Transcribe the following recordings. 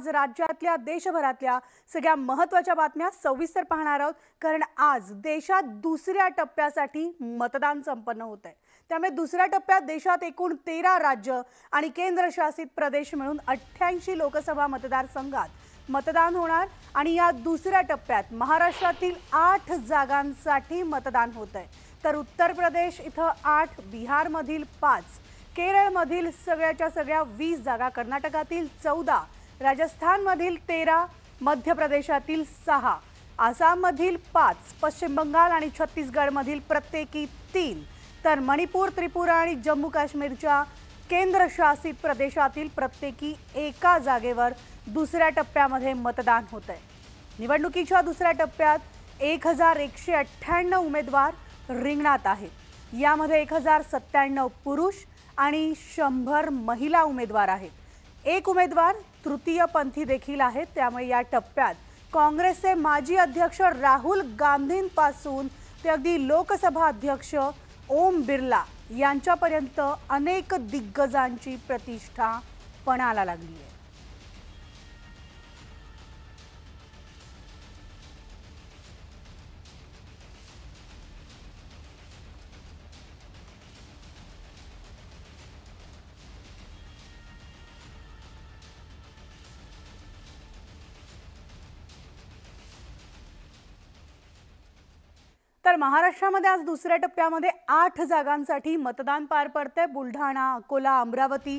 आज राज्यातल्या देशभरातल्या सगळ्या महत्त्वाच्या बातम्या सविस्तर पाहणार आहोत कारण आज देशात दुसऱ्या टप्प्यासाठी मतदान संपन्न होत आहे त्यामुळे दुसऱ्या टप्प्यात देशात एकूण तेरा राज्य आणि केंद्रशासित प्रदेश मिळून अठ्ठ्याऐंशी लोकसभा मतदारसंघात मतदान होणार आणि या दुसऱ्या टप्प्यात महाराष्ट्रातील आठ जागांसाठी मतदान होत आहे तर उत्तर प्रदेश इथं आठ बिहारमधील पाच केरळमधील सगळ्याच्या सगळ्या वीस जागा कर्नाटकातील चौदा राजस्थानमधील तेरा मध्य प्रदेशातील सहा आसाममधील पाच पश्चिम बंगाल आणि छत्तीसगडमधील प्रत्येकी तीन तर मणिपूर त्रिपुरा आणि जम्मू काश्मीरच्या केंद्रशासित प्रदेशातील प्रत्येकी एका जागेवर दुसऱ्या टप्प्यामध्ये मतदान होत आहे निवडणुकीच्या दुसऱ्या टप्प्यात एक हजार एकशे अठ्ठ्याण्णव उमेदवार रिंगणात आहेत यामध्ये एक हजार सत्त्याण्णव पुरुष आणि शंभर महिला उमेदवार आहेत एक उमेदवार तृतीयपंथी देखील आहेत त्यामुळे या टप्प्यात काँग्रेसचे माजी अध्यक्ष राहुल गांधींपासून ते अगदी लोकसभा अध्यक्ष ओम बिर्ला यांच्यापर्यंत अनेक दिग्गजांची प्रतिष्ठा पणाला लागली आहे महाराष्ट्रामध्ये आज दुसऱ्या टप्प्यामध्ये आठ जागांसाठी मतदान पार पडतंय बुलढाणा अकोला अमरावती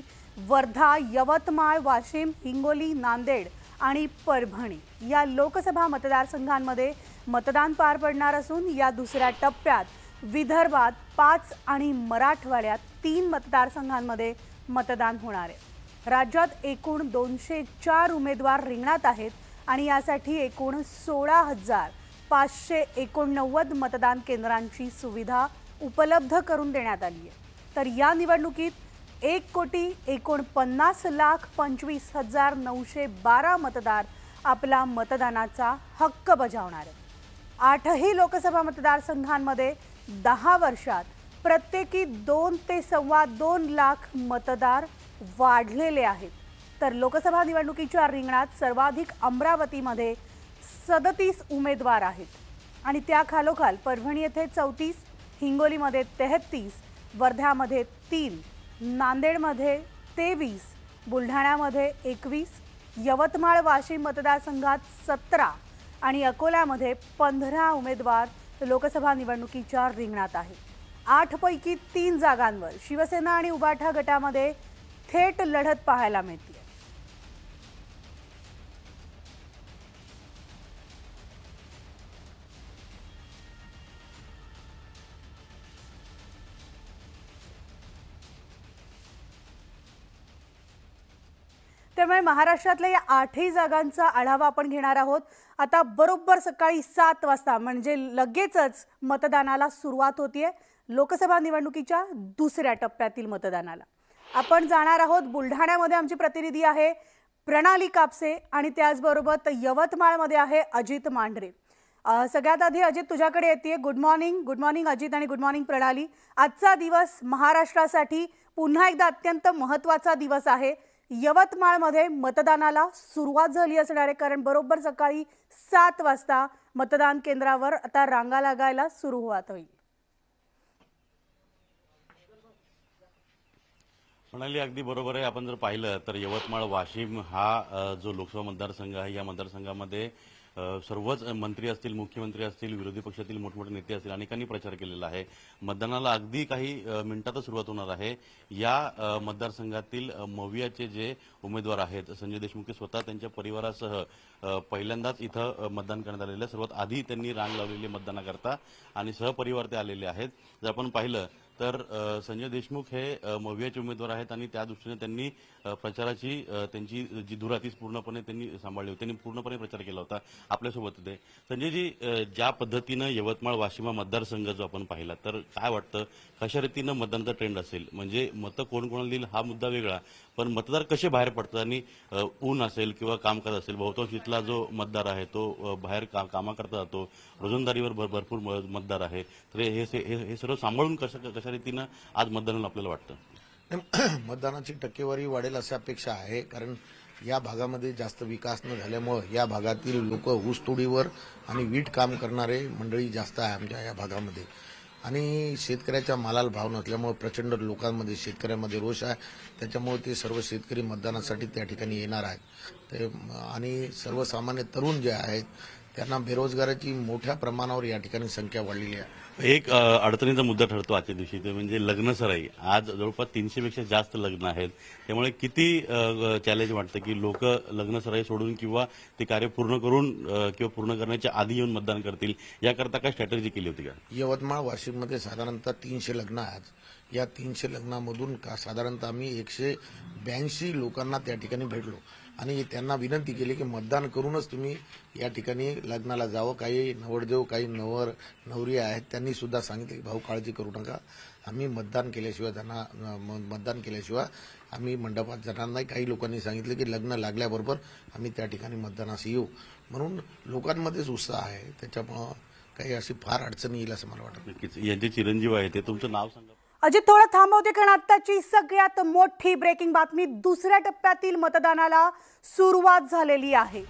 वर्धा यवतमाळ वाशिम हिंगोली नांदेड आणि परभणी या लोकसभा मतदारसंघांमध्ये मतदान पार पडणार असून या दुसऱ्या टप्प्यात विदर्भात पाच आणि मराठवाड्यात तीन मतदारसंघांमध्ये मतदान होणार आहे राज्यात एकूण दोनशे चार उमेदवार रिंगणात आहेत आणि यासाठी एकूण सोळा हजार पाचशे एकोणनव्वद मतदान केंद्रांची सुविधा उपलब्ध करून देण्यात आली आहे तर या निवडणुकीत एक कोटी एकोणपन्नास लाख पंचवीस हजार नऊशे बारा मतदार आपला मतदानाचा हक्क बजावणार आहे आठही लोकसभा मतदारसंघांमध्ये दहा वर्षात प्रत्येकी दोन ते सव्वा दोन लाख मतदार वाढलेले आहेत तर लोकसभा निवडणुकीच्या रिंगणात सर्वाधिक अमरावतीमध्ये सदतीस उमेदवार आहेत आणि त्या खालोखाल परभणी येथे चौतीस हिंगोलीमध्ये तेहतीस वर्ध्यामध्ये तीन नांदेडमध्ये तेवीस बुलढाण्यामध्ये एकवीस यवतमाळ वाशिम मतदारसंघात सतरा आणि अकोल्यामध्ये पंधरा उमेदवार लोकसभा निवडणुकीच्या रिंगणात आहेत आठपैकी तीन जागांवर शिवसेना आणि उबाठा गटामध्ये थेट लढत पाहायला मिळते त्यामुळे महाराष्ट्रातल्या या आठही जागांचा आढावा आपण घेणार आहोत आता बरोबर सकाळी सात वाजता म्हणजे लगेचच मतदानाला सुरुवात होतीये लोकसभा निवडणुकीच्या दुसऱ्या टप्प्यातील मतदानाला आपण जाणार आहोत बुलढाण्यामध्ये आमची प्रतिनिधी आहे प्रणाली कापसे आणि त्याचबरोबर यवतमाळमध्ये आहे अजित मांढरे सगळ्यात आधी अजित तुझ्याकडे येते good morning good morning Ajit आणि गुड मॉर्निंग प्रणाली आजचा दिवस महाराष्ट्रासाठी पुन्हा एकदा अत्यंत महत्त्वाचा दिवस आहे यवतमाळमध्ये मतदानाला सुरुवात झाली असणार आहे कारण बरोबर सकाळी सात वाजता मतदान केंद्रावर आता रांगा लागायला सुरुवात होईल म्हणाली अगदी बरोबर आहे आपण जर पाहिलं तर यवतमाळ वाशिम हा जो लोकसभा मतदारसंघ आहे या मतदारसंघामध्ये सर्वच मंत्री असतील मुख्यमंत्री असतील विरोधी पक्षातील मोठमोठे नेते असतील अनेकांनी प्रचार केलेला आहे मतदानाला अगदी काही मिनिटातच सुरुवात होणार आहे या मतदारसंघातील मवियाचे जे उमेदवार आहेत संजय देशमुख हे स्वतः त्यांच्या परिवारासह पहिल्यांदाच इथं मतदान करण्यात आलेलं आहे सर्वात आधी त्यांनी रांग लावलेली मतदानाकरता आणि सहपरिवार ते आलेले आहेत जर आपण पाहिलं तर संजय देशमुख हे मवियाचे उमेदवार आहेत आणि त्या त्यांनी प्रचाराची त्यांची जी ती पूर्णपणे त्यांनी सांभाळली होती त्यांनी पूर्णपणे प्रचार केला होता आपल्यासोबत होते जी ज्या पद्धतीनं यवतमाळ वाशिमा मतदारसंघ जो आपण पाहिला तर काय वाटतं कशा रीतीनं मतदानाचा ट्रेंड असेल म्हणजे मतं कोण कोणाला देईल हा मुद्दा वेगळा पण मतदार कसे बाहेर पडतात आणि ऊन असेल किंवा कामकाज असेल बहुतांश इथला जो मतदार आहे तो बाहेर का करता जातो रोजंदारीवर भर भरपूर मतदार आहे तर हे हे सर्व सांभाळून कशा कशा रीतीनं आज मतदानाला आपल्याला वाटतं मतदानाची टक्केवारी वाढेल अशी अपेक्षा आहे कारण या भागामध्ये जास्त विकास न झाल्यामुळं या भागातील लोक ऊसतोडीवर आणि वीट काम करणारे मंडळी जास्त आहे आमच्या या भागामध्ये आणि शेतकऱ्याच्या मालाला भाव नसल्यामुळे प्रचंड लोकांमध्ये शेतकऱ्यांमध्ये रोष आहे त्याच्यामुळे ते सर्व शेतकरी मतदानासाठी त्या ठिकाणी येणार आहेत ते आणि सर्वसामान्य तरुण जे आहेत त्यांना बेरोजगाराची मोठ्या प्रमाणावर या ठिकाणी संख्या वाढलेली आहे एक अडचणीचा मुद्दा ठरतो आजच्या दिवशी ते म्हणजे लग्नसराई आज जवळपास तीनशेपेक्षा जास्त लग्न आहेत त्यामुळे किती चॅलेंज वाटतं की लोक लग्नसराई सोडून किंवा ते कार्य पूर्ण करून किंवा पूर्ण करण्याच्या आधी येऊन मतदान करतील याकरता काय स्ट्रॅटर्जी केली होती का यवतमाळ वाशिममध्ये साधारणतः तीनशे लग्न आहेत या तीनशे लग्नामधून का साधारणतः आम्ही एकशे ब्याऐंशी लोकांना त्या ठिकाणी भेटलो आणि त्यांना विनंती केली की मतदान करूनच तुम्ही या ठिकाणी लग्नाला जावं काही नवरदेव काही नवर नवरी आहेत त्यांनी सुद्धा सांगितलं की भाऊ काळजी करू नका आम्ही मतदान केल्याशिवाय त्यांना मतदान केल्याशिवाय आम्ही मंडपात जाणार नाही काही लोकांनी सांगितलं की लग्न लागल्याबरोबर आम्ही त्या ठिकाणी मतदानास येऊ म्हणून लोकांमध्येच उत्साह आहे त्याच्यामुळं काही अशी फार अडचणी येईल असं मला वाटतं नक्कीच यांचे चिरंजीव आहे ते तुमचं नाव सांगा अजित थोडं थांबवते कारण आत्ताची सगळ्यात मोठी ब्रेकिंग बातमी दुसऱ्या टप्प्यातील मतदानाला सुरुवात झालेली आहे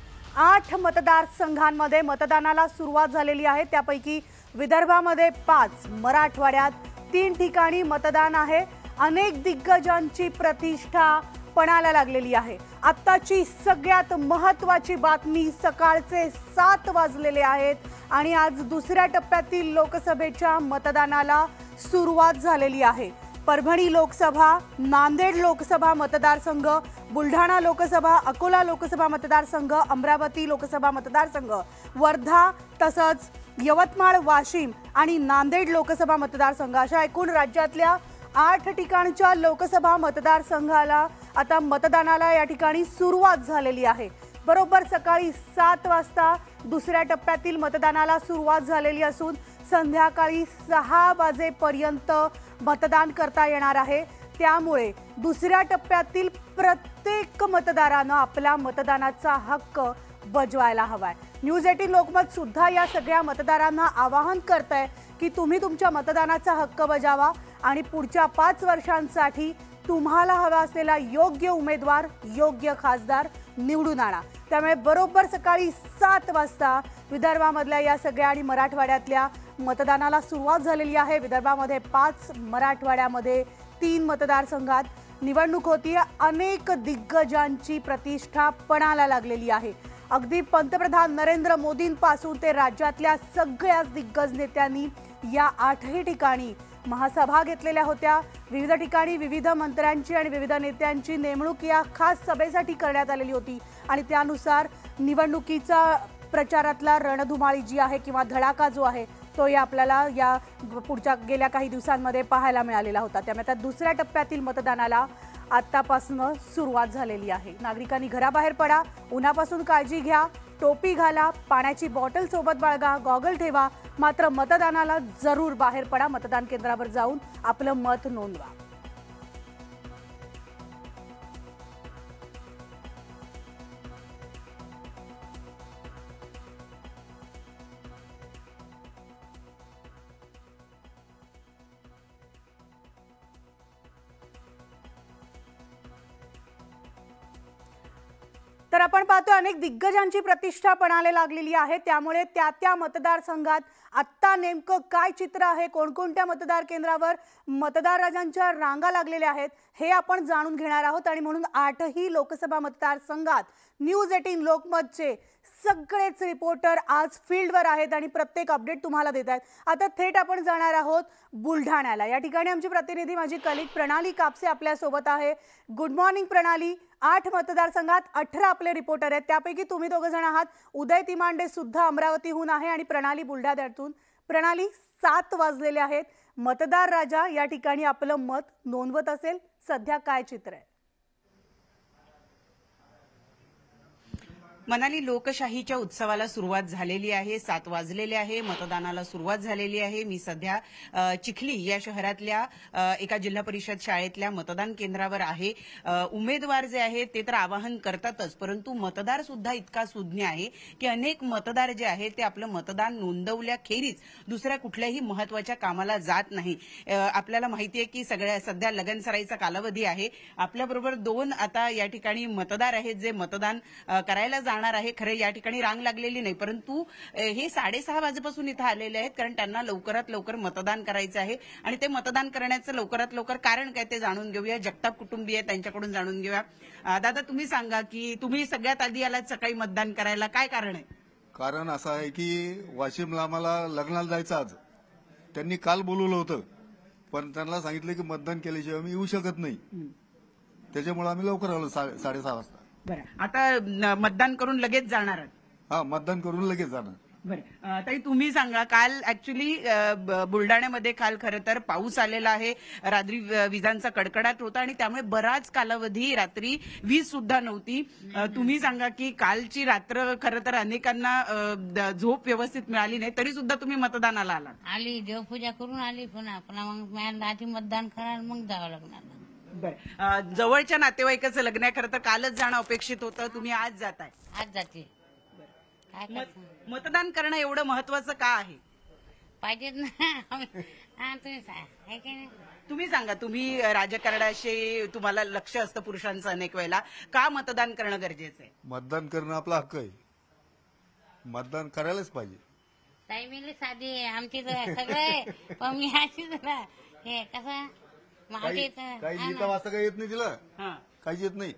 आठ मतदारसंघांमध्ये मतदानाला सुरुवात झालेली आहे त्यापैकी विदर्भामध्ये पाच मराठवाड्यात तीन ठिकाणी मतदान आहे अनेक दिग्गजांची प्रतिष्ठा पणाला लागलेली आहे आत्ताची सगळ्यात महत्त्वाची बातमी सकाळचे सात वाजलेले आहेत आणि आज दुसऱ्या टप्प्यातील लोकसभेच्या मतदानाला सुरुवात झालेली आहे परभणी लोकसभा नांदेड लोकसभा मतदारसंघ बुलढाणा लोकसभा अकोला लोकसभा मतदारसंघ अमरावती लोकसभा मतदारसंघ वर्धा तसंच यवतमाळ वाशिम आणि नांदेड लोकसभा मतदारसंघ अशा एकूण राज्यातल्या आठ ठिकाणच्या लोकसभा मतदारसंघाला आता मतदानाला या ठिकाणी सुरुवात झालेली आहे बरोबर सकाळी सात वाजता दुसऱ्या टप्प्यातील मतदानाला सुरुवात झालेली असून संध्याकाळी सहा वाजेपर्यंत मतदान करता येणार आहे त्यामुळे दुसऱ्या टप्प्यातील प्रत्येक मतदारानं आपला मतदानाचा हक्क बजवायला हवाय न्यूज एटीन लोकमत सुद्धा या सगळ्या मतदारांना आवाहन करत आहे की तुम्ही तुमच्या मतदानाचा हक्क बजावा आणि पुढच्या पाच वर्षांसाठी तुम्हाला हवा असलेला योग्य उमेदवार योग्य खासदार निवडून आणा त्यामुळे बरोबर सकाळी सात वाजता विदर्भामधल्या या सगळ्या आणि मराठवाड्यातल्या मतदानाला सुरुवात झालेली आहे विदर्भामध्ये पाच मराठवाड्यामध्ये तीन मतदारसंघात निवडणूक होती अनेक दिग्गजांची प्रतिष्ठा पणाला लागलेली आहे अगदी पंतप्रधान नरेंद्र मोदींपासून ते राज्यातल्या सगळ्याच दिग्गज नेत्यांनी या आठही ठिकाणी महासभा घेतलेल्या होत्या विविध ठिकाणी विविध मंत्र्यांची आणि विविध नेत्यांची नेमणूक या खास सभेसाठी करण्यात आलेली होती आणि त्यानुसार निवडणुकीचा प्रचारातला रणधुमाळी जी आहे किंवा धडाका जो आहे या आपल्याला या पुढच्या गेल्या काही दिवसांमध्ये पाहायला मिळालेला होता त्यामुळे त्या दुसऱ्या टप्प्यातील मतदानाला आत्तापासून सुरुवात झालेली आहे नागरिकांनी घराबाहेर पडा उन्हापासून काळजी घ्या टोपी घाला पाण्याची बॉटल सोबत बाळगा गॉगल ठेवा मात्र मतदानाला जरूर बाहेर पडा मतदान केंद्रावर जाऊन आपलं मत नोंदवा अनेक दिग्गजांची प्रतिष्ठा पणाला लागलेली आहे त्यामुळे त्या त्या मतदारसंघात आत्ता नेमकं काय चित्र आहे कोणकोणत्या मतदार केंद्रावर मतदार राजांच्या रांगा लागलेल्या आहेत हे आपण जाणून घेणार आहोत आणि म्हणून आठही लोकसभा मतदारसंघात न्यूज एटीन लोकमतचे सगळेच रिपोर्टर आज फील्डवर आहेत आणि प्रत्येक अपडेट तुम्हाला देत आहेत आता थेट आपण जाणार आहोत बुलढाण्याला या ठिकाणी आमची प्रतिनिधी माझी कलिक प्रणाली कापसे आपल्यासोबत आहे गुड मॉर्निंग प्रणाली आठ मतदारसंघात अठरा आपले रिपोर्टर आहेत त्यापैकी तुम्ही दोघं जण आहात उदय तिमांडे सुद्धा अमरावतीहून आहे आणि प्रणाली बुलढाण्यातून प्रणाली सात वाजलेले आहेत मतदार राजा या ठिकाणी आपलं मत नोंदवत असेल सध्या काय चित्र आहे मनाली लोकशाहीच्या उत्सवाला सुरुवात झालेली आहे सात वाजलेले आहे मतदानाला सुरुवात झालेली आहे मी सध्या चिखली या शहरातल्या एका जिल्हा परिषद शाळेतल्या मतदान केंद्रावर आहे उमेदवार जे आहेत ते तर आवाहन करतातच परंतु मतदार सुद्धा इतका सुज्ञ आहे की अनेक मतदार जे आहेत ते आपलं मतदान नोंदवल्याखेरीज दुसऱ्या कुठल्याही महत्वाच्या कामाला जात नाही आपल्याला माहिती आहे की सगळ्या सध्या लगनसराईचा कालावधी आहे आपल्याबरोबर दोन आता या ठिकाणी मतदार आहेत जे मतदान करायला जाणार आहे खरे या ठिकाणी रांग लागलेली नाही परंतु हे साडेसहा वाजेपासून इथं आलेले आहेत कारण त्यांना लवकरात लवकर मतदान करायचं आहे आणि ते मतदान करण्याचं लवकरात लवकर कारण काय ते जाणून घेऊया जगताप कुटुंबीय त्यांच्याकडून जाणून घेऊया दादा तुम्ही सांगा की तुम्ही सगळ्यात आधी आलात सकाळी मतदान करायला काय कारण आहे कारण असं आहे की वाशिमला आम्हाला लग्नाला जायचं आज त्यांनी काल बोलवलं होतं पण त्यांना सांगितलं की मतदान केल्याशिवाय आम्ही येऊ शकत नाही त्याच्यामुळे आम्ही लवकर आलो साडेसहा वाजता आता मतदान करून लगेच जाणार हा मतदान करून लगेच जाणार बरं ताई तुम्ही सांगा काल ऍक्च्युली बुलडाण्यामध्ये काल खरं तर पाऊस आलेला आहे रात्री विजांचा कडकडाट होता आणि त्यामुळे बराच कालावधी रात्री वीज सुद्धा नव्हती तुम्ही सांगा की कालची रात्र खरं तर अनेकांना झोप व्यवस्थित मिळाली नाही तरी सुद्धा तुम्ही मतदानाला आलात आली देवपूजा करून आली पण आपण मग आधी मतदान करा मग जावं लागणार बरं जवळच्या नातेवाईकाचं लग्नाकरता कालच जाणं अपेक्षित होतं तुम्ही आज जाताय आज जाते मतदान करणं एवढं महत्वाचं का आहे पाहिजे तुम्ही सांगा तुम्ही राजकारणाशी तुम्हाला लक्ष असतं पुरुषांचं अनेक वेळेला का मतदान करणं गरजेचं आहे मतदान करणं आपला हक्क आहे मतदान करायलाच पाहिजे ताई साधी आमची तर सगळे पण मी जरा हे कसं काही काही वाचता काही येत नाही तिला काहीच येत नाही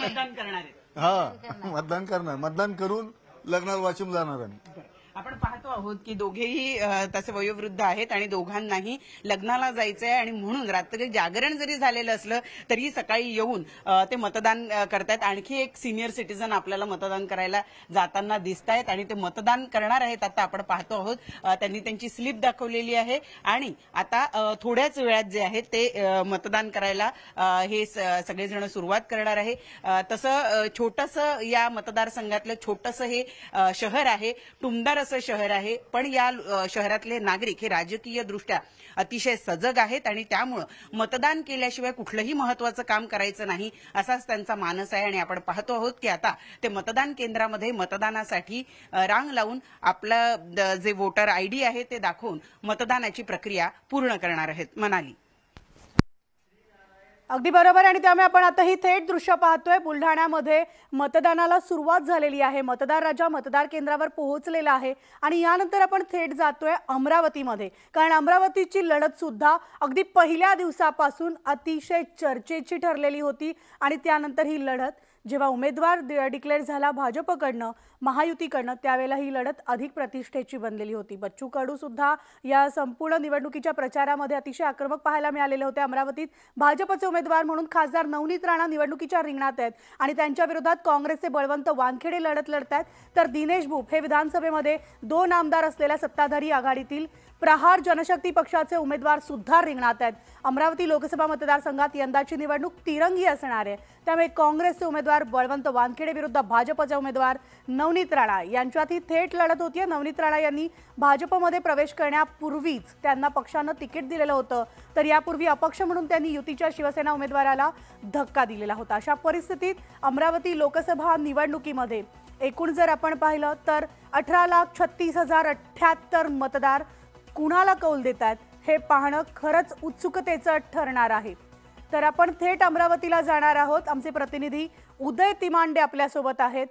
मतदान करणार हा मतदान करणार मतदान करून लग्नावर वाचून जाणार आम्ही आपण पाहतो आहोत की दोघेही तसे वयोवृद्ध आहेत आणि दोघांनाही लग्नाला जायचं आहे आणि म्हणून रात्री जागरण जरी झालेलं असलं तरी सकाळी येऊन ते मतदान करतायत आणखी एक सिनियर सिटीजन आपल्याला मतदान करायला जाताना दिसत आहेत आणि ते मतदान करणार आहेत आता आपण पाहतो आहोत त्यांनी त्यांची स्लिप दाखवलेली आहे आणि आता थोड्याच वेळात जे आहे ते मतदान करायला हे सगळेजण सुरुवात करणार आहे तसं छोटंसं या मतदारसंघातलं छोटंसं हे शहर आहे टुमदार असं शहर आहे पण या शहरातले नागरिक हे राजकीय दृष्ट्या अतिशय सजग आहेत आणि त्यामुळं मतदान केल्याशिवाय कुठलंही महत्वाचं काम करायचं नाही असाच त्यांचा मानस आहे आणि आपण पाहतो आहोत की आता ते मतदान केंद्रामध्ये मतदानासाठी रांग लावून आपलं जे वोटर आयडी आहे ते दाखवून मतदानाची प्रक्रिया पूर्ण करणार आहेत मनाली अगदी बरोबर आणि त्यामुळे आपण आता ही थेट दृश्य पाहतोय बुलढाण्यामध्ये मतदानाला सुरुवात झालेली आहे मतदार राजा मतदार केंद्रावर पोहोचलेला आहे आणि यानंतर आपण थेट जातोय अमरावतीमध्ये कारण अमरावतीची लढत सुद्धा अगदी पहिल्या दिवसापासून अतिशय चर्चेची ठरलेली होती आणि त्यानंतर ही लढत जेव्हा उमेदवार डिक्लेअर झाला भाजपकडनं महायुतीकडनं त्यावेळेला ही लढत अधिक प्रतिष्ठेची बनलेली होती बच्चू कडू सुद्धा या संपूर्ण निवडणुकीच्या प्रचारामध्ये अतिशय आक्रमक पाहायला मिळालेले होते अमरावतीत भाजपचे उमेदवार म्हणून खासदार नवनीत राणा निवडणुकीच्या रिंगणात आहेत आणि त्यांच्या विरोधात काँग्रेसचे बळवंत वानखेडे लढत आहेत तर दिनेश भूप हे विधानसभेमध्ये दोन आमदार असलेल्या सत्ताधारी आघाडीतील प्रहार जनशक्ती पक्षाचे उमेदवार सुद्धा रिंगणात आहेत अमरावती लोकसभा मतदारसंघात यंदाची निवडणूक तिरंगी असणार आहे त्यामुळे काँग्रेसचे उमेदवार बळवंत वानखेडे विरुद्ध भाजपचे उमेदवार नव नवनीत राणा यांच्यात ही थेट लढत होती नवनीत राणा यांनी भाजपमध्ये प्रवेश करण्यापूर्वीच त्यांना पक्षानं तिकीट दिलेलं होतं तर यापूर्वी अपक्ष म्हणून त्यांनी युतीच्या शिवसेना उमेदवाराला धक्का दिलेला होता अशा परिस्थितीत अमरावती लोकसभा निवडणुकीमध्ये एकूण जर आपण पाहिलं तर अठरा लाख छत्तीस हजार अठ्ठ्याहत्तर मतदार कुणाला कौल देत आहेत हे पाहणं खरंच उत्सुकतेचं ठरणार आहे तर आपण थेट अमरावतीला जाणार आहोत आमचे प्रतिनिधी उदय तिमांडे आपल्यासोबत आहेत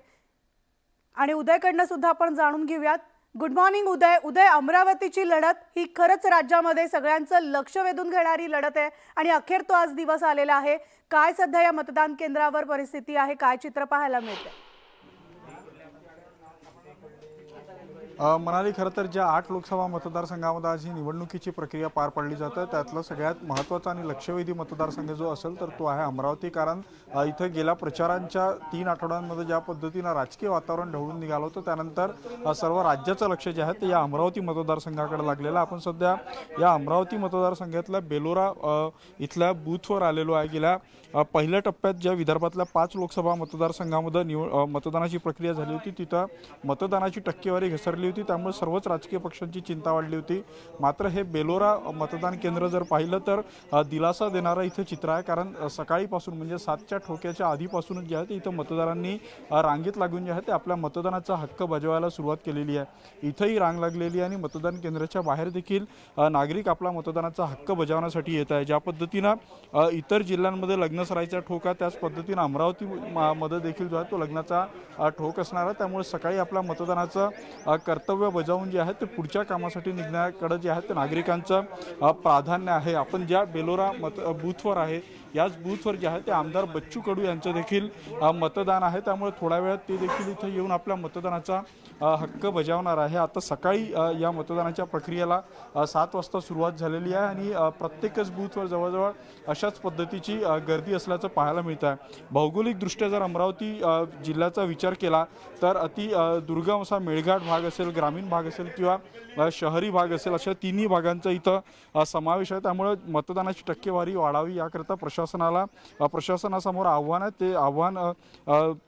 आणि उदयकडनं सुद्धा आपण जाणून घेऊयात गुड मॉर्निंग उदय उदय अमरावतीची लढत ही खरंच राज्यामध्ये सगळ्यांचं लक्ष वेधून घेणारी लढत आहे आणि अखेर तो आज दिवस आलेला आहे काय सध्या या मतदान केंद्रावर परिस्थिती आहे काय चित्र पाहायला मिळते मनाली खरं तर ज्या आठ लोकसभा मतदारसंघामध्ये आज ही निवडणुकीची प्रक्रिया पार पाडली जाते त्यातला सगळ्यात महत्त्वाचा आणि लक्षवेधी मतदारसंघ जो असेल तर तो आहे अमरावती कारण इथं गेल्या प्रचारांच्या तीन आठवड्यांमध्ये ज्या पद्धतीनं राजकीय वातावरण ढवळून निघालं होतं त्यानंतर सर्व राज्याचं लक्ष जे आहे ते या अमरावती मतदारसंघाकडे लागलेलं आपण सध्या या अमरावती मतदारसंघातल्या बेलोरा इथल्या बूथवर आलेलो आहे गेल्या पहिल्या टप्प्यात ज्या विदर्भातल्या पाच लोकसभा मतदारसंघामध्ये निव मतदानाची प्रक्रिया झाली होती तिथं मतदानाची टक्केवारी घसरली होती त्यामुळे सर्वच राजकीय पक्षांची चिंता वाढली होती मात्र हे बेलोरा मतदान केंद्र जर पाहिलं तर दिलासा देणारं इथे चित्र आहे कारण सकाळीपासून म्हणजे सातच्या ठोक्याच्या आधीपासूनच जे आहे ते इथं मतदारांनी रांगेत लागून जे आहे ते आपल्या मतदानाचा हक्क बजावायला सुरुवात केलेली आहे इथंही रांग लागलेली आहे आणि मतदान केंद्राच्या बाहेर देखील नागरिक आपला मतदानाचा हक्क बजावण्यासाठी येत आहे ज्या पद्धतीनं इतर जिल्ह्यांमध्ये लग्न सरायचा ठोक आहे त्याच पद्धतीनं अमरावती मध्ये देखील जो आहे तो लग्नाचा ठोक असणार आहे त्यामुळे सकाळी आपला मतदानाचा कर्तव्य बजावून जे आहे ते पुढच्या कामासाठी निघण्याकडं जे आहे ते नागरिकांचं प्राधान्य आहे आपण ज्या बेलोरा मत बूथवर आहे याच बूथवर जे आहे ते आमदार बच्चू कडू यांचं देखील मतदान आहे त्यामुळे थोड्या वेळात ते देखील इथं येऊन आपल्या मतदानाचा हक्क बजावणार आहे आता सकाळी या मतदानाच्या प्रक्रियेला सात वाजता सुरुवात झालेली आहे आणि प्रत्येकच बूथवर जवळजवळ अशाच पद्धतीची गर्दी असल्याचं पाहायला मिळतं आहे भौगोलिकदृष्ट्या जर अमरावती जिल्ह्याचा विचार केला तर अति दुर्गम असा मेळघाट भाग असेल ग्रामीण भाग असेल किंवा शहरी भाग असेल अशा तिन्ही भागांचा इथं समावेश आहे त्यामुळे मतदानाची टक्केवारी वाढावी याकरता प्रशासन प्रशासनाला प्रशासनासमोर आव्हान आहे ते आव्हान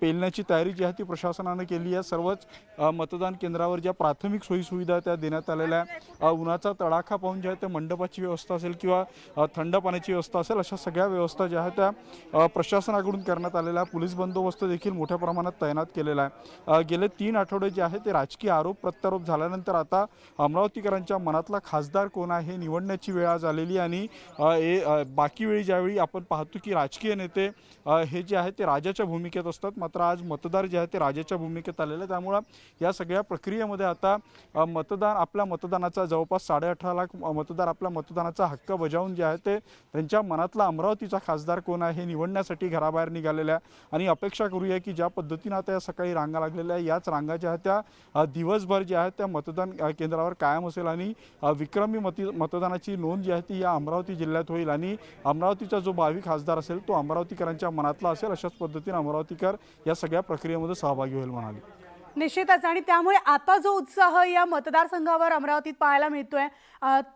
पेलण्याची तयारी जी आहे ती प्रशासनानं केली आहे सर्वच मतदान केंद्रावर ज्या प्राथमिक सोयीसुविधा त्या देण्यात आलेल्या आहे उन्हाचा तडाखा पाहून ज्या त्या मंडपाची व्यवस्था असेल किंवा थंड पाण्याची व्यवस्था असेल अशा सगळ्या व्यवस्था ज्या आहेत त्या प्रशासनाकडून करण्यात आलेल्या पोलीस बंदोबस्त देखील मोठ्या प्रमाणात तैनात केलेला आहे गेले तीन आठवडे जे आहे ते राजकीय आरोप प्रत्यारोप झाल्यानंतर आता अमरावतीकरांच्या मनातला खासदार कोण आहे निवडण्याची वेळ आज आलेली आणि बाकी वेळी ज्यावेळी आपण पाहतो की राजकीय नेते हे जे आहे ते राजाच्या भूमिकेत असतात मात्र आज मतदार जे आहे ते राजाच्या भूमिकेत आलेले आहे त्यामुळं या सगळ्या प्रक्रियेमध्ये आता मतदान आपल्या मतदानाचा जवळपास साडेअठरा लाख मतदार आपल्या मतदानाचा हक्क बजावून जे आहे ते त्यांच्या मनातला अमरावतीचा खासदार कोण आहे हे निवडण्यासाठी घराबाहेर निघालेल्या आणि अपेक्षा करूया की ज्या पद्धतीनं आता या सकाळी रांगा लागलेल्या याच रांगा ज्या आहेत त्या दिवसभर ज्या आहेत त्या मतदान केंद्रावर कायम असेल आणि विक्रमी मती मतदानाची नोंद जी आहे ती या अमरावती जिल्ह्यात होईल आणि अमरावतीचा जो बावीस प्रभावी खासदार असेल तो अमरावतीकरांच्या मनातला असेल अशाच पद्धतीने अमरावतीकर या सगळ्या प्रक्रियेमध्ये सहभागी होईल म्हणाले निश्चितच आणि त्यामुळे आता जो उत्साह या मतदारसंघावर अमरावतीत पाहायला मिळतोय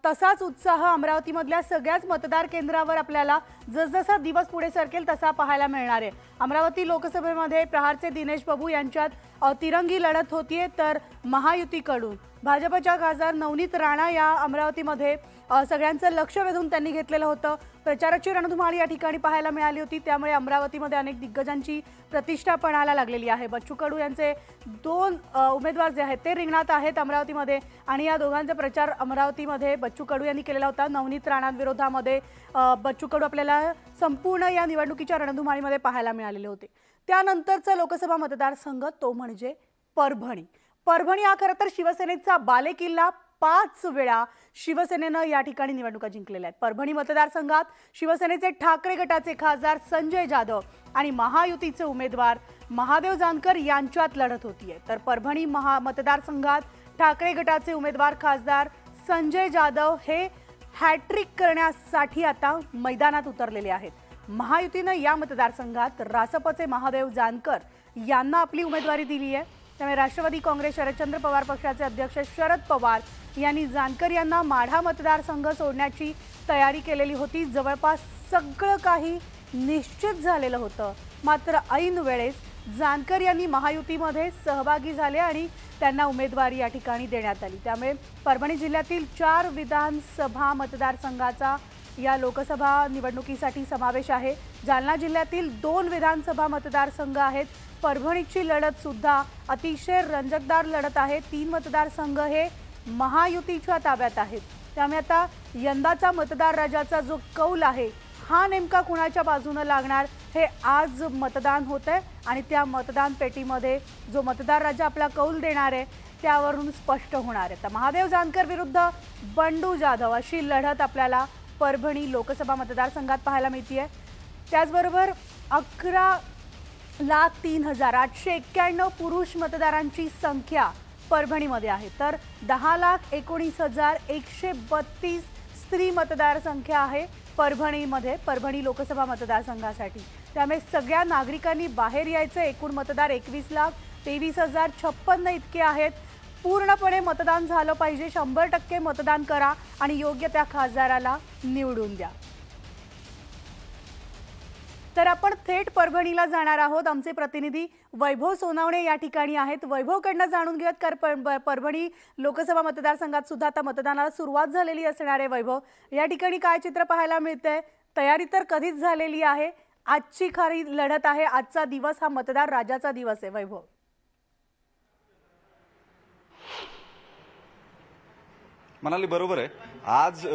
तसाच उत्साह अमरावतीमधल्या सगळ्याच मतदार केंद्रावर आपल्याला जसजसा दिवस पुढे सरकेल तसा पाहायला मिळणार आहे अमरावती लोकसभेमध्ये प्रहारचे दिनेश बाबू यांच्यात तिरंगी लढत होतीये तर महायुतीकडून भाजपच्या खासदार नवनीत राणा या अमरावतीमध्ये सगळ्यांचं लक्ष वेधून त्यांनी घेतलेलं होतं प्रचाराची रणधुमाळी या ठिकाणी पाहायला मिळाली होती त्यामुळे अमरावतीमध्ये अनेक दिग्गजांची प्रतिष्ठा पणाला लागलेली आहे बच्चू कडू यांचे दोन उमेदवार जे आहेत ते रिंगणात आहेत अमरावतीमध्ये आणि या दोघांचा प्रचार अमरावतीमध्ये बच्चू कडू यांनी केलेला होता नवनीत राणांविरोधामध्ये बच्चू कडू आपल्याला संपूर्ण या निवडणुकीच्या रणधुमाळीमध्ये पाहायला मिळालेले होते त्यानंतरचा लोकसभा मतदारसंघ तो म्हणजे परभणी परभणी हा खरं तर शिवसेनेचा बालेकिल्ला पाच वेळा शिवसेनेनं या ठिकाणी निवडणुका जिंकलेल्या आहेत परभणी मतदारसंघात शिवसेनेचे ठाकरे गटाचे खासदार संजय जाधव आणि महायुतीचे उमेदवार महादेव जानकर यांच्यात लढत होतीये तर परभणी महा मतदारसंघात ठाकरे गटाचे उमेदवार खासदार संजय जाधव हे हॅट्रिक करण्यासाठी आता मैदानात उतरलेले आहेत महायुतीनं या मतदारसंघात रासपचे महादेव जानकर यांना आपली उमेदवारी दिली आहे त्यामुळे राष्ट्रवादी काँग्रेस शरदचंद्र पवार पक्षाचे अध्यक्ष शरद पवार यांनी जानकर यांना माढा मतदारसंघ सोडण्याची तयारी केलेली होती जवळपास सगळं काही निश्चित झालेलं होतं मात्र ऐन वेळेस जानकर यांनी महायुतीमध्ये सहभागी झाले आणि त्यांना उमेदवारी या ठिकाणी देण्यात आली त्यामुळे परभणी जिल्ह्यातील चार विधानसभा मतदारसंघाचा या लोकसभा निवडणुकीसाठी समावेश आहे जालना जिल्ह्यातील दोन विधानसभा मतदारसंघ आहेत परभणीची लढत सुद्धा अतिशय रंजकदार लढत आहे तीन मतदारसंघ हे महायुतीच्या ताब्यात आहेत त्यामुळे आता यंदाचा मतदार राजाचा जो कौल आहे हा नेमका कुणाच्या बाजूनं लागणार हे आज मतदान होतं आहे आणि त्या मतदान पेटीमध्ये जो मतदार राजा आपला कौल देणार आहे त्यावरून स्पष्ट होणार आहे तर महादेव जानकर विरुद्ध बंडू जाधव अशी लढत आपल्याला परभणी लोकसभा मतदारसंघात पाहायला मिळते आहे त्याचबरोबर अकरा लाख तीन हजार आठशे एक्क्याण्णव पुरुष मतदारांची संख्या परभणीमध्ये आहे तर दहा लाख एकोणीस हजार एकशे बत्तीस स्त्री मतदारसंख्या आहे परभणीमध्ये परभणी लोकसभा मतदारसंघासाठी त्यामुळे सगळ्या नागरिकांनी बाहेर यायचं एकूण मतदार एकवीस लाख तेवीस हजार छप्पन्न इतके आहेत पूर्णपणे मतदान झालं पाहिजे शंभर टक्के मतदान करा आणि योग्य त्या खासदाराला निवडून द्या तर आपण थेट परभणीला जाणार आहोत आमचे प्रतिनिधी वैभव सोनावणे या ठिकाणी आहेत वैभव कडनं जाणून घेऊयात कर परभणी लोकसभा मतदारसंघात सुद्धा आता मतदानाला सुरुवात झालेली असणार आहे वैभव या ठिकाणी काय चित्र पाहायला मिळतंय तयारी तर कधीच झालेली आहे आजची खरी लढत आहे आजचा दिवस हा मतदार राजाचा दिवस आहे वैभव म्हणाली बरोबर आहे आज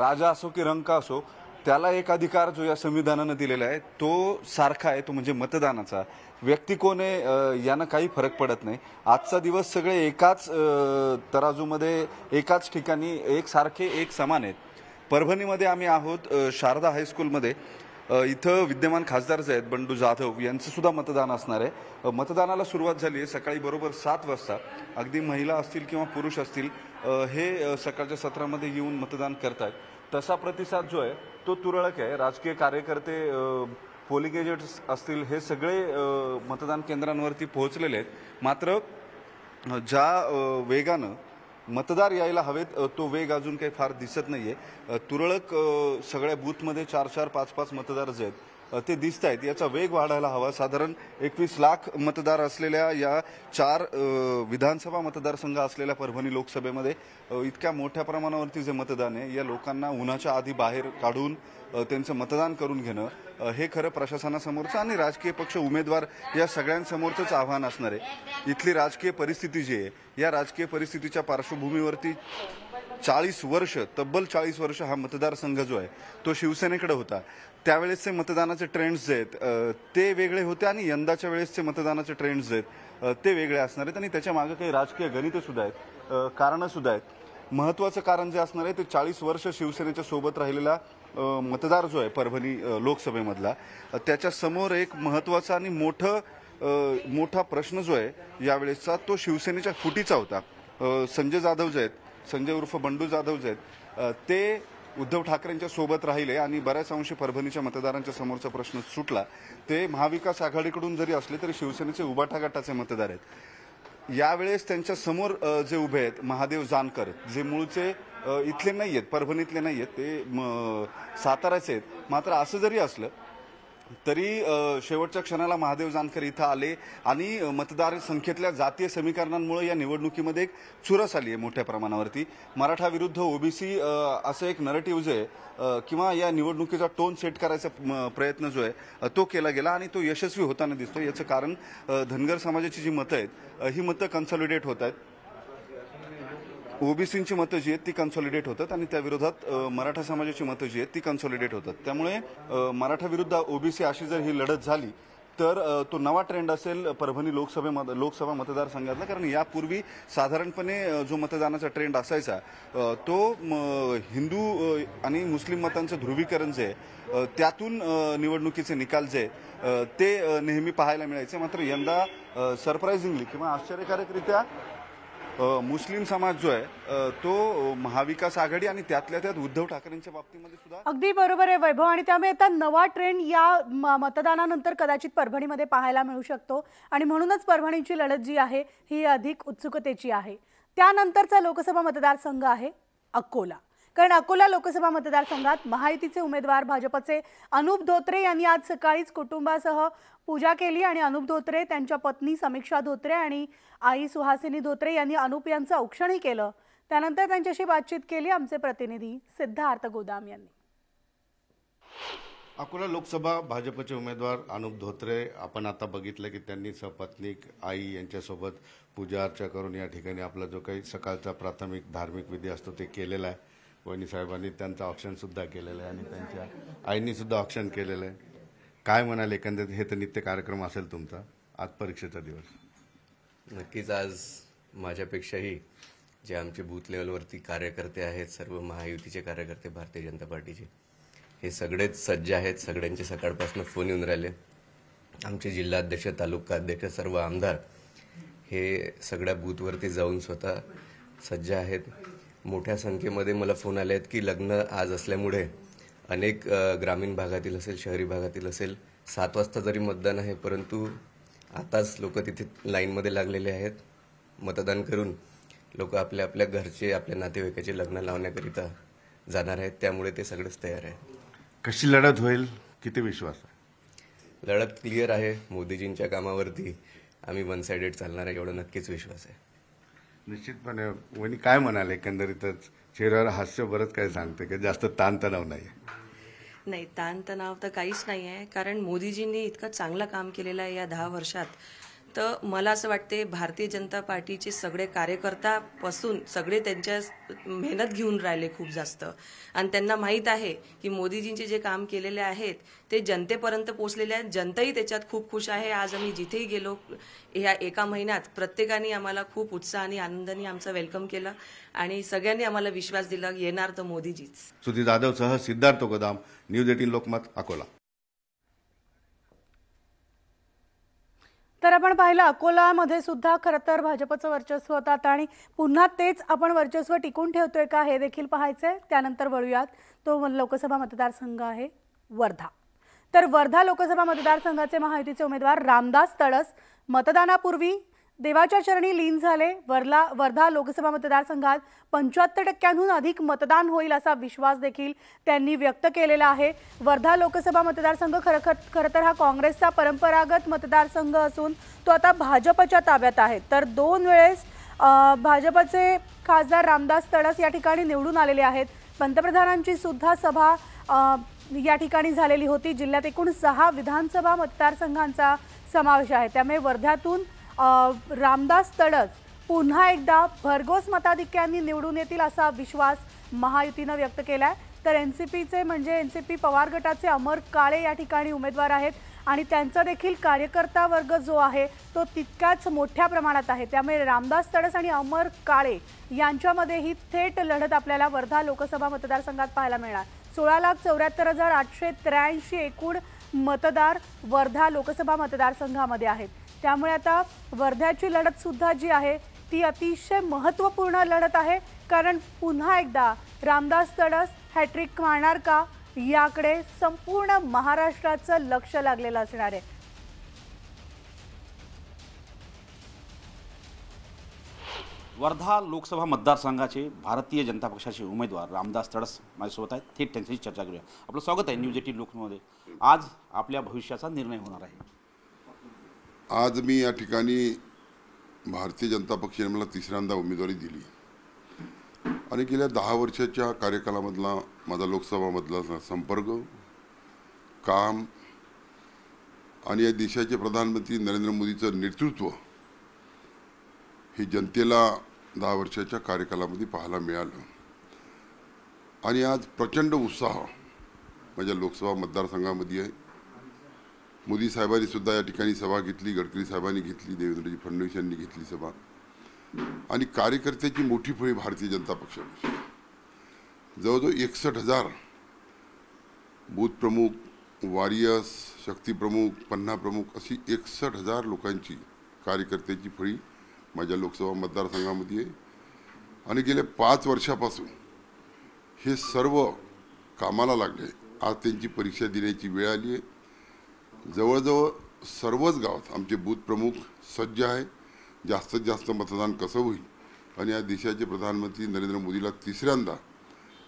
राजा असो की रंका असो त्याला एक अधिकार जो या संविधानानं दिलेला आहे तो सारखा आहे तो म्हणजे मतदानाचा व्यक्ती कोण आहे यानं काही फरक पडत नाही आजचा दिवस सगळे एकाच तराजूमध्ये एकाच ठिकाणी एकसारखे एक समान आहेत परभणीमध्ये आम्ही आहोत शारदा हायस्कूलमध्ये इथं विद्यमान खासदार जे आहेत बंडू जाधव यांचं सुद्धा मतदान असणार आहे मतदानाला सुरुवात झाली आहे सकाळी बरोबर सात वाजता अगदी महिला असतील किंवा पुरुष असतील हे सकाळच्या सत्रामध्ये येऊन मतदान करत आहेत तसा प्रतिसाद जो आहे तो तुरळक आहे राजकीय कार्यकर्ते पोलिंग एजंट्स असतील हे सगळे मतदान केंद्रांवरती पोहोचलेले आहेत मात्र ज्या वेगानं मतदार यायला हवेत तो वेग अजून काही फार दिसत नाही आहे तुरळक सगळ्या बूथमध्ये चार चार पाच पाच मतदार जे आहेत ते दिसत आहेत याचा वेग वाढायला हवा साधारण एकवीस लाख मतदार असलेल्या या चार विधानसभा मतदारसंघ असलेल्या परभणी लोकसभेमध्ये इतक्या मोठ्या प्रमाणावरती जे मतदान आहे या लोकांना उन्हाच्या आधी बाहेर काढून त्यांचं मतदान करून घेणं हे खरं प्रशासनासमोरचं आणि राजकीय पक्ष उमेदवार या सगळ्यांसमोरचंच आव्हान असणार आहे इथली राजकीय परिस्थिती जी आहे या राजकीय परिस्थितीच्या पार्श्वभूमीवरती चाळीस वर्ष तब्बल चाळीस वर्ष हा मतदारसंघ जो आहे तो शिवसेनेकडे होता त्यावेळेसचे मतदानाचे ट्रेंड्स जे आहेत ते वेगळे होते आणि यंदाच्या वेळेसचे मतदानाचे ट्रेंड्स आहेत ते वेगळे असणार आहेत आणि त्याच्या मागे काही राजकीय सुद्धा आहेत सुद्धा आहेत महत्त्वाचं कारण जे असणार आहे ते चाळीस वर्ष शिवसेनेच्या सोबत राहिलेला मतदार जो आहे परभणी लोकसभेमधला त्याच्यासमोर एक महत्त्वाचा आणि मोठं मोठा प्रश्न जो आहे यावेळेसचा तो शिवसेनेच्या फुटीचा होता संजय जाधव जे आहेत संजय उर्फ बंडू जाधव जे आहेत ते उद्धव ठाकरेंच्या सोबत राहिले आणि बऱ्याच अंशी परभणीच्या मतदारांच्या समोरचा प्रश्न सुटला ते महाविकास आघाडीकडून जरी असले तरी शिवसेनेचे उबाठा गटाचे मतदार आहेत यावेळेस त्यांच्या समोर जे उभे आहेत महादेव जानकर जे मूळचे इथले नाही आहेत परभणीतले नाही आहेत ते साताराचे आहेत मात्र असं जरी असलं तरी शेवटच्या क्षणाला महादेव जानकर इथं आले आणि मतदार संख्येतल्या जातीय समीकरणांमुळे या निवडणुकीमध्ये एक चुरस आली आहे मोठ्या प्रमाणावरती मराठा विरुद्ध ओबीसी असं एक नरेटिव्ह आहे किंवा या निवडणुकीचा टोन सेट करायचा प्रयत्न जो आहे तो केला गेला आणि तो यशस्वी होताना दिसतो याचं कारण धनगर समाजाची जी मतं आहेत ही मतं कन्सॉलिडेट होत आहेत ओबीसींची मतं जी आहेत ती कन्सॉलिडेट होतात आणि त्याविरोधात मराठा समाजाची मतं जी आहेत ती कन्सॉलिडेट होतात त्यामुळे मराठा विरुद्ध ओबीसी अशी जर ही लढत झाली तर तो नवा ट्रेंड असेल परभणी लोकसभे लोकसभा मतदारसंघातला कारण यापूर्वी साधारणपणे जो मतदानाचा ट्रेंड असायचा तो हिंदू आणि मुस्लिम मतांचं ध्रुवीकरण जे त्यातून निवडणुकीचे निकाल जे ते नेहमी पाहायला मिळायचे मात्र यंदा सरप्रायझिंगली किंवा आश्चर्यकारकरित्या मुस्लिम समाज जो आहे तो महाविकास आघाडी आणि त्यातल्या त्यात उद्धव ठाकरेंच्या बाबतीमध्ये सुद्धा अगदी बरोबर आहे वैभव आणि त्यामुळे आता नवा ट्रेंड या मतदानानंतर कदाचित परभणीमध्ये पाहायला मिळू शकतो आणि म्हणूनच परभणीची लढत जी आहे ही अधिक उत्सुकतेची आहे त्यानंतरचा लोकसभा मतदारसंघ आहे अकोला कारण अकोला लोकसभा मतदारसंघात महायुतीचे उमेदवार भाजपचे अनुप धोत्रे यांनी आज सकाळीच कुटुंबासह पूजा केली आणि अनुप धोत्रे त्यांच्या पत्नी समीक्षा धोत्रे आणि आई सुहासिनी धोत्रे यांनी अनुप यांचं औक्षणही केलं त्यानंतर त्यांच्याशी बातचीत केली आमचे प्रतिनिधी सिद्धार्थ गोदाम यांनी अकोला लोकसभा भाजपचे उमेदवार अनुप धोत्रे आपण आता बघितलं की त्यांनी सपत्नीक आई यांच्यासोबत पूजा अर्चा करून या ठिकाणी आपला जो काही सकाळचा प्राथमिक धार्मिक विधी असतो ते केलेला आहे वनी साहेबांनी त्यांचं ऑप्शन सुद्धा केलेलं आहे आणि त्यांच्या आईनी सुद्धा ऑप्शन केलेलं आहे काय म्हणाल एकंदरीत हे तर नित्य कार्यक्रम असेल तुमचा आज परीक्षेचा दिवस नक्कीच आज माझ्यापेक्षाही जे आमचे बूथ लेवलवरती कार्यकर्ते आहेत सर्व महायुतीचे कार्यकर्ते भारतीय जनता पार्टीचे हे सगळेच सज्ज आहेत सगळ्यांचे सकाळपासून फोन येऊन राहिले आमचे जिल्हाध्यक्ष तालुका अध्यक्ष सर्व आमदार हे सगळ्या बूथवरती जाऊन स्वतः सज्ज आहेत मोठ्या संख्येमध्ये मला फोन आले आहेत की लग्न आज असल्यामुळे अनेक ग्रामीण भागातील असेल शहरी भागातील असेल सात वाजता जरी मतदान आहे परंतु आताच लोक तिथे लाईनमध्ये लागलेले आहेत मतदान करून लोक आपल्या आपल्या घरचे आपल्या नातेवाईकाचे लग्न लावण्याकरिता जाणार आहेत त्यामुळे ते सगळेच तयार आहे कशी लढत होईल किती विश्वास आहे लढत क्लिअर आहे मोदीजींच्या कामावरती आम्ही वन सायडेड चालणार आहे एवढा नक्कीच विश्वास आहे निश्चितपणे वणी काय म्हणाले एकंदरीतच चेहऱ्यावर हास्य बरंच काय सांगते की जास्त ताणतणाव नाही नाही ताणतणाव तर काहीच नाही आहे कारण मोदीजींनी इतकं चांगलं काम केलेलं आहे या दहा वर्षात तर मला असं वाटते भारतीय जनता पार्टीचे सगळे पासून सगळे त्यांच्या मेहनत घेऊन राहिले खूप जास्त आणि त्यांना माहीत आहे की मोदीजींचे जे काम केलेले आहेत ते जनतेपर्यंत पोचलेले आहेत जनताही त्याच्यात खूप खुश आहे आज आम्ही जिथेही गेलो ह्या एका महिन्यात प्रत्येकाने आम्हाला खूप उत्साह आणि आनंदाने आमचं वेलकम केलं आणि सगळ्यांनी आम्हाला विश्वास दिला येणार तर मोदीजीच सुधी जाधवसह सिद्धार्थ गोदाम न्यूज एटीन लोकमत अकोला तर आपण पाहिलं अकोलामध्ये सुद्धा खरं तर भाजपचं वर्चस्व होतात आणि पुन्हा तेच आपण वर्चस्व टिकून ठेवतोय का हे देखील पाहायचं आहे त्यानंतर वळूयात तो लोकसभा मतदारसंघ आहे वर्धा तर वर्धा लोकसभा मतदारसंघाचे महायुतीचे उमेदवार रामदास तळस मतदानापूर्वी देवाच्या चरणी लीन झाले वर्ला वर्धा लोकसभा मतदारसंघात पंच्याहत्तर टक्क्यांहून अधिक मतदान होईल असा विश्वास देखील त्यांनी व्यक्त केलेला आहे वर्धा लोकसभा मतदारसंघ खरं खरं तर हा काँग्रेसचा परंपरागत मतदारसंघ असून तो आता भाजपच्या ताब्यात आहे तर दोन वेळेस भाजपचे खासदार रामदास तडस या ठिकाणी निवडून आलेले आहेत पंतप्रधानांची सुद्धा सभा या ठिकाणी झालेली होती जिल्ह्यात एकूण सहा विधानसभा मतदारसंघांचा समावेश आहे त्यामुळे वर्ध्यातून रामदास तडस पुन्हा एकदा भरघोस मताधिक्यांनी निवडून येतील असा विश्वास महायुतीनं व्यक्त केला आहे तर एन सी पीचे म्हणजे एन सी पी पवार गटाचे अमर काळे या ठिकाणी उमेदवार आहेत आणि त्यांचा देखील कार्यकर्ता वर्ग जो आहे तो तितक्याच मोठ्या प्रमाणात आहे त्यामुळे रामदास तडस आणि अमर काळे यांच्यामध्ये ही थेट लढत आपल्याला वर्धा लोकसभा मतदारसंघात पाहायला मिळणार सोळा लाख चौऱ्याहत्तर हजार आठशे त्र्याऐंशी एकूण मतदार वर्धा लोकसभा मतदारसंघामध्ये आहेत त्यामुळे आता वर्ध्याची लढत सुद्धा जी आहे ती अतिशय महत्त्वपूर्ण लढत आहे कारण पुन्हा एकदा रामदास तडस हॅट्रिक मारणार का याकडे संपूर्ण महाराष्ट्राचं लक्ष लागलेलं असणार आहे वर्धा लोकसभा मतदारसंघाचे भारतीय जनता पक्षाचे उमेदवार रामदास तडस माझ्यासोबत आहेत थेट त्यांच्याशी चर्चा करूया आपलं स्वागत आहे न्यूज एटी लोकमध्ये आज आपल्या भविष्याचा निर्णय होणार आहे आज मी या ठिकाणी भारतीय जनता पक्षाने मला तिसऱ्यांदा उमेदवारी दिली आणि गेल्या दहा वर्षाच्या कार्यकालामधला माझा लोकसभामधला संपर्क काम आणि या देशाचे प्रधानमंत्री नरेंद्र मोदीचं नेतृत्व हे जनतेला दहा वर्षाच्या कार्यकालामध्ये पाहायला मिळालं आणि आज प्रचंड उत्साह माझ्या लोकसभा मतदारसंघामध्ये आहे मोदी साहेबांनी सुद्धा या ठिकाणी सभा घेतली गडकरी साहेबांनी घेतली देवेंद्रजी फडणवीस यांनी घेतली सभा आणि कार्यकर्त्याची मोठी फळी भारतीय जनता पक्षाची जवळजवळ एकसष्ट हजार प्रमुख वॉरियर्स शक्तीप्रमुख पन्हा प्रमुख अशी एकसष्ट हजार लोकांची कार्यकर्त्याची फळी माझ्या लोकसभा मतदारसंघामध्ये आहे आणि गेल्या पाच वर्षापासून हे सर्व कामाला लागले आज त्यांची परीक्षा देण्याची वेळ आली आहे जवळजवळ सर्वच गावात आमचे बूथ प्रमुख सज्ज आहे जास्तीत जास्त मतदान कसं होईल आणि या देशाचे प्रधानमंत्री नरेंद्र मोदीला तिसऱ्यांदा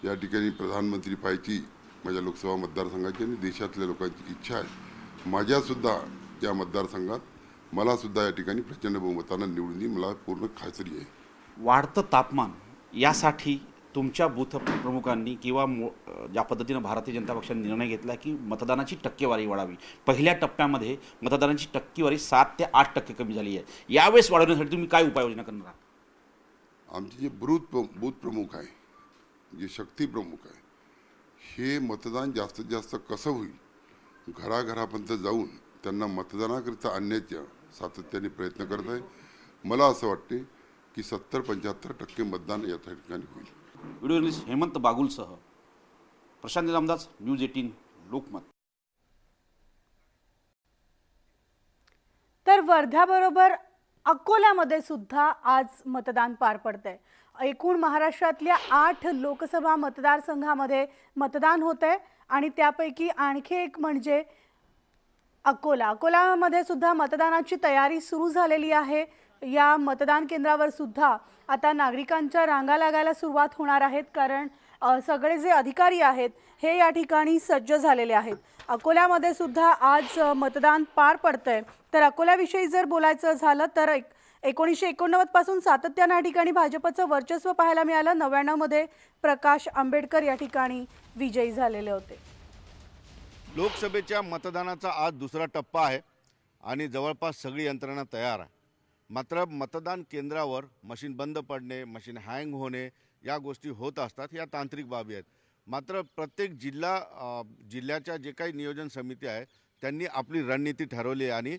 या ठिकाणी प्रधानमंत्री पाहायची माझ्या लोकसभा मतदारसंघाची आणि देशातल्या लोकांची इच्छा आहे माझ्यासुद्धा या मतदारसंघात मलासुद्धा या ठिकाणी प्रचंड बहुमतानं निवडून मला पूर्ण खात्री आहे वाढतं तापमान यासाठी तुमच्या बूथ प्रमुखांनी किंवा ज्या पद्धतीनं भारतीय जनता पक्षाने निर्णय घेतला की मतदानाची टक्केवारी वाढावी पहिल्या टप्प्यामध्ये मतदानाची टक्केवारी सात ते आठ टक्के कमी झाली आहे यावेळेस वाढवण्यासाठी तुम्ही काय उपाययोजना करणार आहात आमचे जे बूथ बूथ प्रमुख आहे जे शक्ती प्रमुख आहे हे मतदान जास्तीत जास्त कसं होईल घराघरापर्यंत जाऊन त्यांना मतदानाकरिता आणण्याच्या सातत्याने प्रयत्न करत आहे मला असं वाटते की सत्तर पंच्याहत्तर टक्के मतदान या ठिकाणी होईल व्हिडिओ जर्नलिस्ट हेमंत बागुलसह प्रशांत रामदास न्यूज एटीन लोकमत तर वर्ध्याबरोबर अकोल्यामध्ये सुद्धा आज मतदान पार पडतंय एकूण महाराष्ट्रातल्या आठ लोकसभा मतदारसंघामध्ये मतदान होत आहे आणि त्यापैकी आणखी एक म्हणजे अकोला अकोल्यामध्ये सुद्धा मतदानाची तयारी सुरू झालेली आहे या मतदान केंद्रावर सुद्धा आता नागरिकांच्या रांगा लागायला सुरुवात होणार आहेत कारण सगळे जे अधिकारी आहेत हे या ठिकाणी सज्ज झालेले आहेत अकोल्यामध्ये सुद्धा आज मतदान पार आहे तर अकोल्याविषयी जर बोलायचं झालं तर एक एकोणीसशे पासून सातत्यानं या ठिकाणी भाजपचं वर्चस्व पाहायला मिळालं नव्याण्णवमध्ये प्रकाश आंबेडकर या ठिकाणी विजयी झालेले होते लोकसभेच्या मतदानाचा आज दुसरा टप्पा आहे आणि जवळपास सगळी यंत्रणा तयार आहे मात्र मतदान केंद्रावर मशीन बंद पडणे मशीन हँग होणे या गोष्टी होत असतात या तांत्रिक बाबी आहेत मात्र प्रत्येक जिल्हा जिल्ह्याच्या जे काही नियोजन समिती आहे त्यांनी आपली रणनीती ठरवली आहे आणि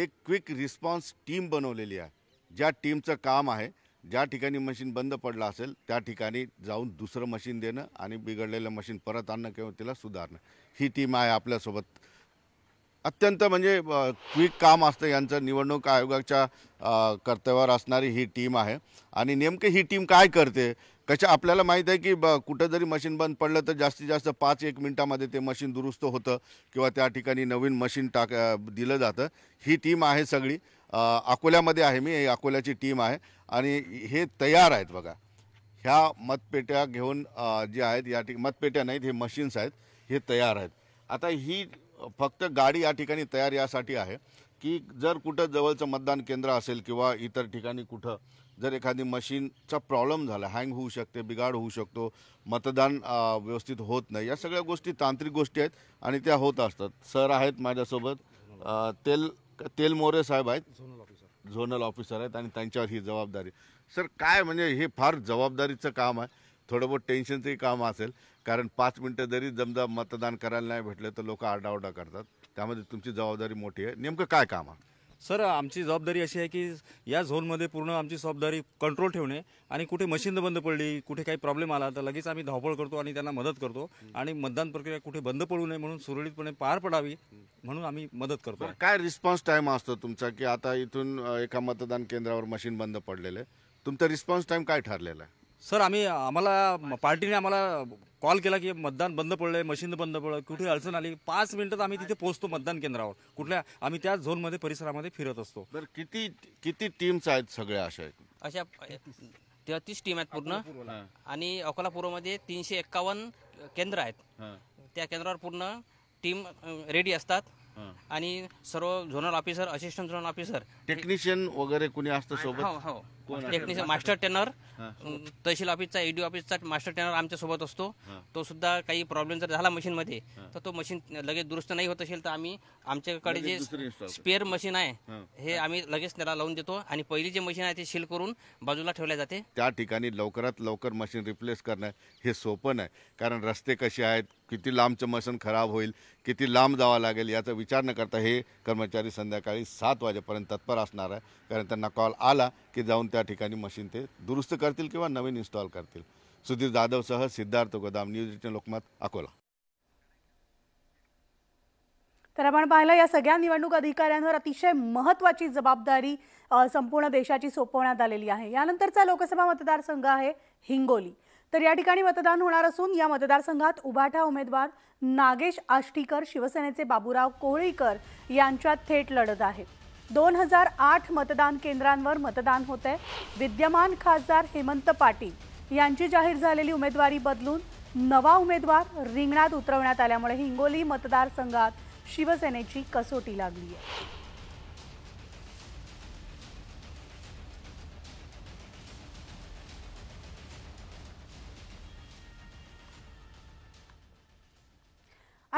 एक क्विक रिस्पॉन्स टीम बनवलेली आहे ज्या टीमचं काम आहे ज्या ठिकाणी मशीन बंद पडलं असेल त्या ठिकाणी जाऊन दुसरं मशीन देणं आणि बिघडलेलं मशीन परत आणणं किंवा तिला सुधारणं ही टीम आहे आपल्यासोबत अत्यंत म्हणजे क्विक काम असतं यांचं निवडणूक आयोगाच्या कर्तव्यावर असणारी ही टीम आहे आणि नेमकी ही टीम काय करते कशा आपल्याला माहीत आहे की ब कुठं जरी मशीन बंद पडलं तर जास्तीत जास्त पाच एक मिनटामध्ये ते मशीन दुरुस्त होतं किंवा त्या ठिकाणी नवीन मशीन टाक दिलं जातं ही टीम आहे सगळी अकोल्यामध्ये आहे मी अकोल्याची टीम आहे आणि हे तयार आहेत बघा ह्या मतपेट्या घेऊन जे आहेत या ठिक मतपेट्या नाहीत हे मशीन्स आहेत हे तयार आहेत आता ही फक्त गाडी या ठिकाणी तयार यासाठी आहे की जर कुठं जवळचं मतदान केंद्र असेल किंवा इतर ठिकाणी कुठं जर एखादी मशीनचा प्रॉब्लेम झाला हँग होऊ शकते बिघाड होऊ शकतो मतदान व्यवस्थित होत नाही या सगळ्या गोष्टी तांत्रिक गोष्टी आहेत आणि त्या होत असतात सर आहेत माझ्यासोबत तेल तेल मोरे साहेब आहेत झोनल ऑफिसर आहेत आणि त्यांच्यावर ही जबाबदारी सर काय म्हणजे हे फार जबाबदारीचं काम आहे थोडं बहुत टेन्शनचंही काम असेल कारण पाच मिनटं जरी जमजा मतदान करायला नाही भेटलं तर लोक आरडाओरडा करतात त्यामध्ये तुमची जबाबदारी मोठी आहे नेमकं काय काम आहे सर आमची जबाबदारी अशी आहे की या झोनमध्ये पूर्ण आमची जबाबदारी कंट्रोल ठेवणे आणि कुठे मशीन बंद पडली कुठे काही प्रॉब्लेम आला तर लगेच आम्ही धावपळ करतो आणि त्यांना मदत करतो आणि मतदान प्रक्रिया कुठे बंद पडू नये म्हणून सुरळीतपणे पार पडावी म्हणून आम्ही मदत करतो काय रिस्पॉन्स टाईम असतो तुमचा की आता इथून एका मतदान केंद्रावर मशीन बंद पडलेलं आहे तुमचा रिस्पॉन्स टाईम काय ठरलेला आहे सर आम्ही आम्हाला पार्टीने आम्हाला कॉल केला की मतदान बंद पडलंय मशीन बंद पडलं कुठे अडचण आली पाच मिनिटात आम्ही तिथे पोहोचतो मतदान केंद्रावर कुठल्या आम्ही त्या झोनमध्ये परिसरामध्ये फिरत असतो तर किती किती टीम्स आहेत सगळ्या अशा अशा तेहतीस टीम आहेत पूर्ण आणि अकोलापूरमध्ये तीनशे एक्कावन्न केंद्र आहेत त्या केंद्रावर पूर्ण टीम रेडी असतात आणि सर्व zonal officer assistant zonal officer technician वगैरे कुणी असतं सोबत हो, हो. टेक्निशियन मास्टर ट्रेनर तहसील ऑफिसचा ईडी ऑफिसचा मास्टर ट्रेनर आमच्या सोबत असतो तो सुद्धा काही प्रॉब्लेम जर झाला मशीन मध्ये तर तो मशीन लगेच दुरुस्त नाही होत असेल तर आम्ही आमच्याकडे जे स्पेअर मशीन आहे हे आम्ही लगेच त्याला लावून देतो आणि पहिली जे मशीन आहे ते सील करून बाजूला ठेवल्या जाते त्या ठिकाणी लवकरात लवकर मशीन रिप्लेस करणं हे सोपं आहे कारण रस्ते कसे आहेत किती लांबचं मशीन खराब होईल किती लांब जावं लागेल याचा विचार न करता हे कर्मचारी संध्याकाळी सात वाजेपर्यंत तत्पर असणार आहे कारण त्यांना कॉल आला की जाऊन त्या ठिकाणी मशीन ते दुरुस्त करतील किंवा नवीन इन्स्टॉल करतील सुधीर जाधवसह सिद्धार्थ गोदाम न्यूज एटीन लोकमत अकोला तर आपण पाहिलं या सगळ्या निवडणूक अधिकाऱ्यांवर अतिशय महत्त्वाची जबाबदारी संपूर्ण देशाची सोपवण्यात आलेली आहे यानंतरचा लोकसभा मतदारसंघ आहे हिंगोली तर या ठिकाणी मतदान होणार असून या मतदारसंघात उभाठा उमेदवार नागेश आष्टीकर शिवसेनेचे बाबूराव कोहळीकर यांच्यात थेट लढत आहे दोन हजार आठ मतदान केंद्रांवर मतदान होत आहे विद्यमान खासदार हेमंत पाटील यांची जाहीर झालेली उमेदवारी बदलून नवा उमेदवार रिंगणात उतरवण्यात आल्यामुळे हिंगोली मतदारसंघात शिवसेनेची कसोटी लागली आहे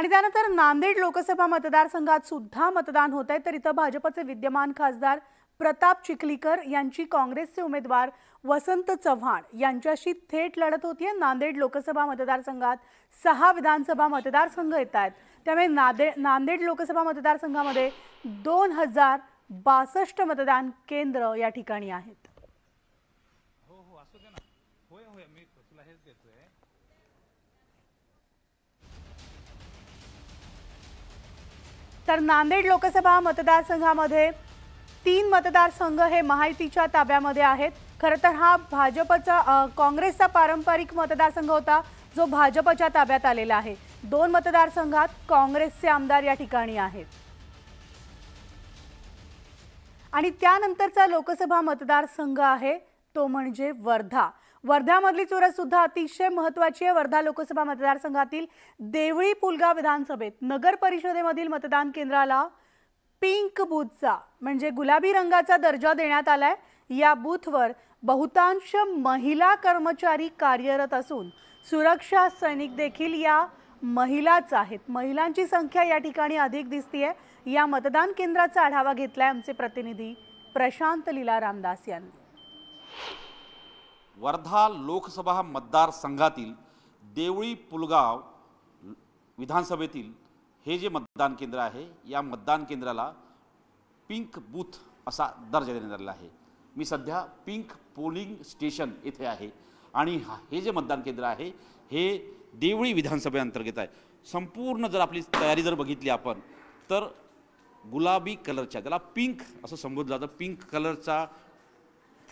आणि त्यानंतर नांदेड लोकसभा मतदारसंघात सुद्धा मतदान होत आहे तर इथं भाजपचे विद्यमान खासदार प्रताप चिखलीकर यांची काँग्रेसचे उमेदवार वसंत चव्हाण यांच्याशी थेट लढत आहे नांदेड लोकसभा मतदारसंघात सहा विधानसभा मतदारसंघ येत आहेत त्यामुळे नांदेड नांदेड लोकसभा मतदारसंघामध्ये दोन हजार बासष्ट मतदान केंद्र या ठिकाणी आहेत हो, हो, तर नांदेड लोकसभा मतदारसंघामध्ये तीन मतदारसंघ हे माहितीच्या ताब्यामध्ये आहेत खरं तर हा भाजपचा काँग्रेसचा पारंपरिक मतदारसंघ होता जो भाजपच्या ताब्यात आलेला आहे दोन मतदारसंघात काँग्रेसचे आमदार या ठिकाणी आहेत आणि त्यानंतरचा लोकसभा मतदारसंघ आहे तो म्हणजे वर्धा वर्ध्यामधली चुरस सुद्धा अतिशय महत्वाची आहे वर्धा लोकसभा मतदारसंघातील देवळी पुलगा विधानसभेत नगर परिषदेमधील मतदान केंद्राला पिंक बूथचा म्हणजे गुलाबी रंगाचा दर्जा देण्यात आलाय या बूथवर बहुतांश महिला कर्मचारी कार्यरत असून सुरक्षा सैनिक देखील या महिलाच आहेत महिलांची संख्या या ठिकाणी अधिक दिसतीये या मतदान केंद्राचा आढावा घेतलाय आमचे प्रतिनिधी प्रशांत लीला रामदास यांनी वर्धा लोकसभा मतदारसंघातील देवळी पुलगाव विधानसभेतील हे जे मतदान केंद्र आहे या मतदान केंद्राला पिंक बूथ असा दर्जा देण्यात आलेला आहे मी सध्या पिंक पोलिंग स्टेशन येथे आहे आणि हे जे मतदान केंद्र आहे हे देवळी विधानसभेअंतर्गत आहे संपूर्ण जर आपली तयारी जर बघितली आपण तर गुलाबी कलरच्या त्याला पिंक असं संबोधलं जातं पिंक कलरचा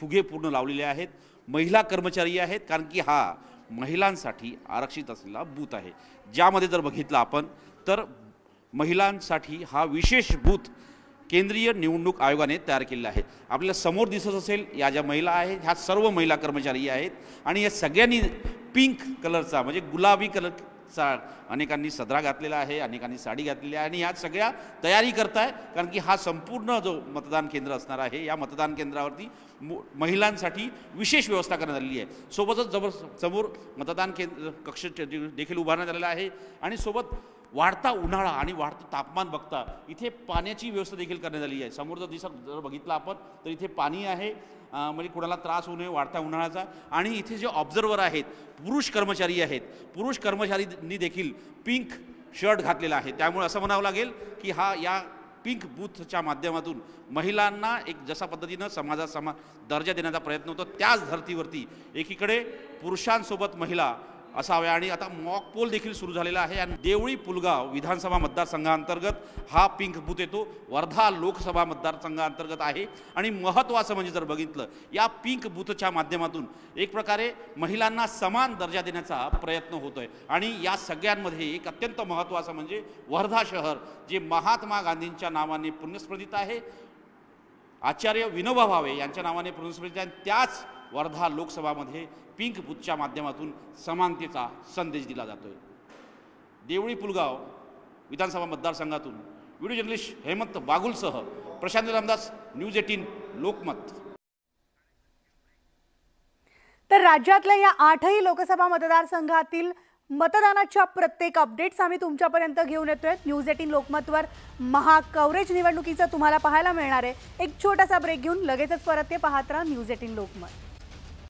फुगे पूर्ण लावलेले आहेत महिला कर्मचारी आहेत कारण की हा महिलांसाठी आरक्षित असलेला बूथ आहे ज्यामध्ये जर बघितलं आपण तर महिलांसाठी हा विशेष बूथ केंद्रीय निवडणूक आयोगाने तयार केलेला आहे आपल्याला समोर दिसत असेल या ज्या महिला आहेत ह्या सर्व महिला कर्मचारी आहेत आणि या सगळ्यांनी पिंक कलरचा म्हणजे गुलाबी कलर सा अनेकांनी सदरा घातलेला आहे अनेकांनी साडी घातलेली आहे आणि या सगळ्या तयारी करताय कारण की हा संपूर्ण जो मतदान केंद्र असणार आहे या मतदान केंद्रावरती महिलांसाठी विशेष व्यवस्था करण्यात आलेली आहे सोबतच जबर समोर मतदान केंद्र कक्ष देखील उभारण्यात आलेला आहे आणि सोबत वाढता उन्हाळा आणि वाढतं तापमान बघता इथे पाण्याची व्यवस्था देखील करण्यात आली आहे समोरचा दिसत जर बघितला आपण तर इथे पाणी आहे म्हणजे कुणाला त्रास होऊ नये वाढत्या उन्हाळ्याचा आणि इथे जे ऑब्झर्वर आहेत पुरुष कर्मचारी आहेत पुरुष कर्मचारींनी देखील पिंक शर्ट घातलेला आहे त्यामुळे असं म्हणावं लागेल की हा या पिंक बूथच्या माध्यमातून महिलांना एक जशा पद्धतीनं समाजासमा दर्जा देण्याचा प्रयत्न होतो त्याच धर्तीवरती एकीकडे पुरुषांसोबत महिला असावे आणि आता मॉक पोल देखील सुरू झालेला आहे आणि देवळी पुलगाव विधानसभा मतदारसंघांतर्गत हा पिंक बूथ येतो वर्धा लोकसभा मतदारसंघाअंतर्गत आहे आणि महत्त्वाचं म्हणजे जर बघितलं या पिंक बूथच्या माध्यमातून एक प्रकारे महिलांना समान दर्जा देण्याचा प्रयत्न होतोय आणि या सगळ्यांमध्ये एक अत्यंत महत्त्वाचं म्हणजे वर्धा शहर जे महात्मा गांधींच्या नावाने पुण्यस्मृतीत आहे आचार्य विनोबा भावे यांच्या नावाने पुण्यस्मृतीत आहे त्याच वर्धा लोकसभामध्ये पिंक बूथच्या माध्यमातून समानतेचा संदेश दिला जातोय देवळी पुलगाव विधानसभा मतदारसंघातून व्हिडिओ जर्नलिस्ट हेमंत बागुलसह प्रशांत रामदास न्यूज एटीन लोकमत तर राज्यातल्या या आठही लोकसभा मतदारसंघातील मतदानाच्या प्रत्येक अपडेट्स आम्ही तुमच्यापर्यंत घेऊन येतोय न्यूज एटीन लोकमतवर महाकवरेज निवडणुकीचं तुम्हाला पाहायला मिळणार आहे एक छोटासा ब्रेक घेऊन लगेचच परत ते पाहत राहा न्यूज एटीन लोकमत